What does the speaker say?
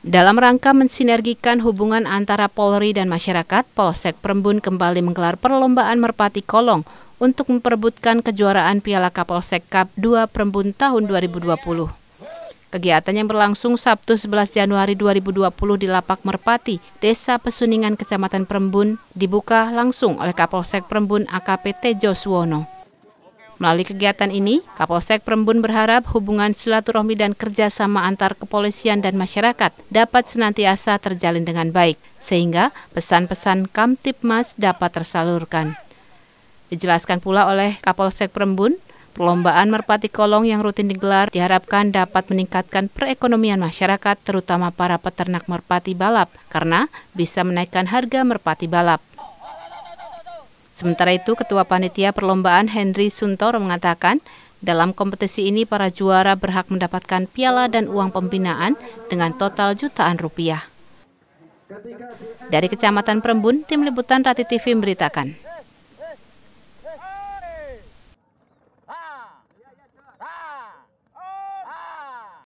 Dalam rangka mensinergikan hubungan antara Polri dan masyarakat, Polsek Perembun kembali menggelar perlombaan merpati kolong untuk memperebutkan kejuaraan Piala Kapolsek Cup 2 Perembun tahun 2020. Kegiatan yang berlangsung Sabtu 11 Januari 2020 di Lapak Merpati, Desa Pesuningan, Kecamatan Perembun, dibuka langsung oleh Kapolsek Perembun AKP Tejo Suwono. Melalui kegiatan ini, Kapolsek Perembun berharap hubungan silaturahmi dan kerjasama antar kepolisian dan masyarakat dapat senantiasa terjalin dengan baik, sehingga pesan-pesan Kamtipmas dapat tersalurkan. Dijelaskan pula oleh Kapolsek Perembun, perlombaan merpati kolong yang rutin digelar diharapkan dapat meningkatkan perekonomian masyarakat, terutama para peternak merpati balap, karena bisa menaikkan harga merpati balap. Sementara itu, Ketua Panitia Perlombaan Henry Suntoro mengatakan, dalam kompetisi ini para juara berhak mendapatkan piala dan uang pembinaan dengan total jutaan rupiah. Dari Kecamatan Perembun, Tim Liputan Rati TV memberitakan.